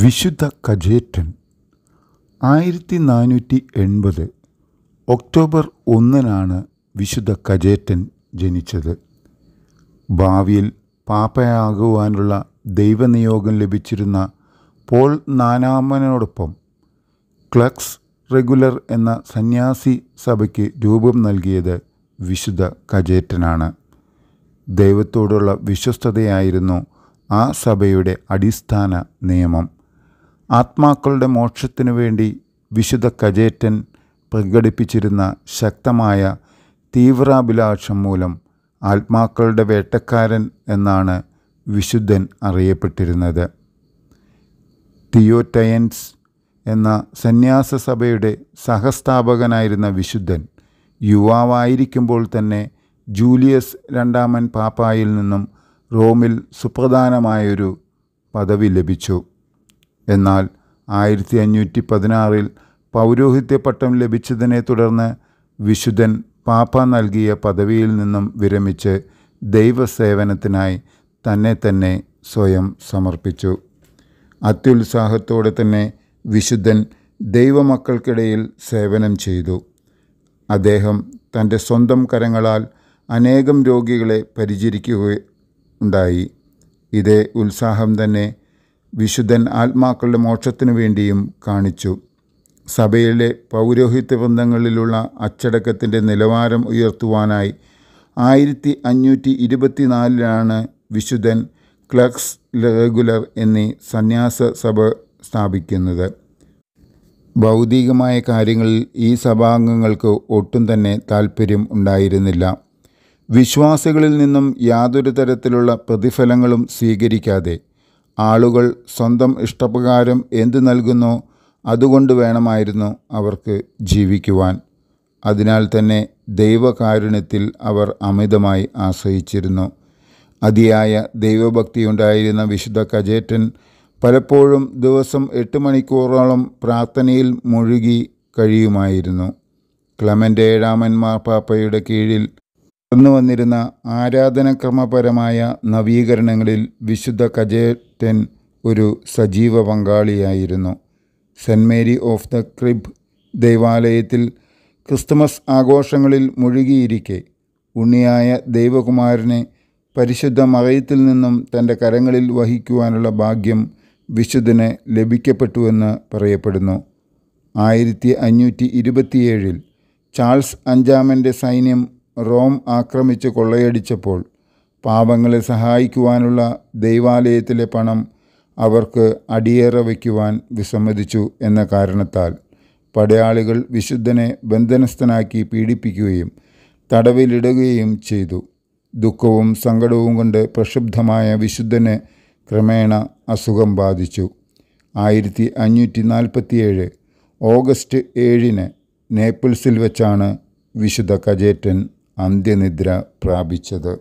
വിശുദ്ധ കജേറ്റൻ ആയിരത്തി നാനൂറ്റി എൺപത് ഒക്ടോബർ ഒന്നിനാണ് വിശുദ്ധ കജേറ്റൻ ജനിച്ചത് ഭാവിയിൽ പാപ്പയാകുവാനുള്ള ദൈവനിയോഗം ലഭിച്ചിരുന്ന പോൾ നാനാമനോടൊപ്പം ക്ലക്സ് റെഗുലർ എന്ന സന്യാസി സഭയ്ക്ക് രൂപം നൽകിയത് വിശുദ്ധ കജേറ്റനാണ് ദൈവത്തോടുള്ള വിശ്വസ്തതയായിരുന്നു ആ സഭയുടെ അടിസ്ഥാന നിയമം ആത്മാക്കളുടെ മോക്ഷത്തിനു വേണ്ടി വിശുദ്ധ കജേറ്റൻ പ്രകടിപ്പിച്ചിരുന്ന ശക്തമായ തീവ്രാഭിലാഷം മൂലം ആത്മാക്കളുടെ വേട്ടക്കാരൻ എന്നാണ് വിശുദ്ധൻ അറിയപ്പെട്ടിരുന്നത് തിയോറ്റയൻസ് എന്ന സന്യാസ സഭയുടെ സഹസ്ഥാപകനായിരുന്ന വിശുദ്ധൻ യുവാവായിരിക്കുമ്പോൾ തന്നെ ജൂലിയസ് രണ്ടാമൻ പാപ്പായിൽ നിന്നും റോമിൽ സുപ്രധാനമായൊരു പദവി ലഭിച്ചു എന്നാൽ ആയിരത്തി അഞ്ഞൂറ്റി പതിനാറിൽ പൗരോഹിത്യ പട്ടം ലഭിച്ചതിനെ തുടർന്ന് വിശുദ്ധൻ പാപ്പ നൽകിയ പദവിയിൽ നിന്നും വിരമിച്ച് ദൈവസേവനത്തിനായി തന്നെ തന്നെ സ്വയം സമർപ്പിച്ചു അത്യുത്സാഹത്തോടെ തന്നെ വിശുദ്ധൻ ദൈവമക്കൾക്കിടയിൽ സേവനം ചെയ്തു അദ്ദേഹം തൻ്റെ സ്വന്തം കരങ്ങളാൽ അനേകം രോഗികളെ പരിചരിക്കുകയുണ്ടായി ഇതേ ഉത്സാഹം തന്നെ വിശുദ്ധൻ ആത്മാക്കളുടെ മോക്ഷത്തിനു വേണ്ടിയും കാണിച്ചു സഭയിലെ പൗരോഹിത്യ ബന്ധങ്ങളിലുള്ള അച്ചടക്കത്തിൻ്റെ നിലവാരം ഉയർത്തുവാനായി ആയിരത്തി അഞ്ഞൂറ്റി ഇരുപത്തിനാലിലാണ് വിശുദ്ധൻ ക്ലക്സ് റെഗുലർ എന്നീ സന്യാസ സഭ സ്ഥാപിക്കുന്നത് ഭൗതികമായ കാര്യങ്ങളിൽ ഈ സഭാംഗങ്ങൾക്ക് ഒട്ടും തന്നെ താല്പര്യം ഉണ്ടായിരുന്നില്ല വിശ്വാസികളിൽ നിന്നും യാതൊരു തരത്തിലുള്ള പ്രതിഫലങ്ങളും സ്വീകരിക്കാതെ ആളുകൾ സ്വന്തം ഇഷ്ടപ്രകാരം എന്തു നൽകുന്നു അതുകൊണ്ട് വേണമായിരുന്നു അവർക്ക് ജീവിക്കുവാൻ അതിനാൽ തന്നെ ദൈവകാരുണ്യത്തിൽ അവർ അമിതമായി ആശ്രയിച്ചിരുന്നു അതിയായ ദൈവഭക്തിയുണ്ടായിരുന്ന വിശുദ്ധ കജേറ്റൻ പലപ്പോഴും ദിവസം എട്ട് മണിക്കൂറോളം പ്രാർത്ഥനയിൽ മുഴുകി കഴിയുമായിരുന്നു ക്ലമൻ്റ് ഏഴാമൻ മാർപ്പാപ്പയുടെ കീഴിൽ കടന്നു വന്നിരുന്ന ആരാധനക്രമപരമായ നവീകരണങ്ങളിൽ വിശുദ്ധ കജേ ക്രിസ്ത്യൻ ഒരു സജീവ പങ്കാളിയായിരുന്നു saint Mary of the crib ദൈവാലയത്തിൽ ക്രിസ്തുമസ് ആഘോഷങ്ങളിൽ മുഴുകിയിരിക്കെ ഉണ്ണിയായ ദൈവകുമാരനെ പരിശുദ്ധ മറയത്തിൽ നിന്നും തൻ്റെ കരങ്ങളിൽ വഹിക്കുവാനുള്ള ഭാഗ്യം വിശുദ്ധന് ലഭിക്കപ്പെട്ടുവെന്ന് പറയപ്പെടുന്നു ആയിരത്തി അഞ്ഞൂറ്റി ഇരുപത്തിയേഴിൽ ചാൾസ് അഞ്ചാമൻ്റെ സൈന്യം റോം ആക്രമിച്ച് കൊള്ളയടിച്ചപ്പോൾ പാപങ്ങളെ സഹായിക്കുവാനുള്ള ദൈവാലയത്തിലെ പണം അവർക്ക് അടിയേറ വയ്ക്കുവാൻ വിസമ്മതിച്ചു എന്ന കാരണത്താൽ പടയാളികൾ വിശുദ്ധനെ ബന്ധനസ്ഥനാക്കി പീഡിപ്പിക്കുകയും തടവിലിടുകയും ചെയ്തു ദുഃഖവും സങ്കടവും കൊണ്ട് പ്രക്ഷുബ്ധമായ വിശുദ്ധന് ക്രമേണ അസുഖം ബാധിച്ചു ആയിരത്തി അഞ്ഞൂറ്റി നാൽപ്പത്തിയേഴ് ഓഗസ്റ്റ് ഏഴിന് നേപ്പിൾസിൽ വെച്ചാണ് വിശുദ്ധ കജേറ്റൻ അന്ത്യനിദ്ര പ്രാപിച്ചത്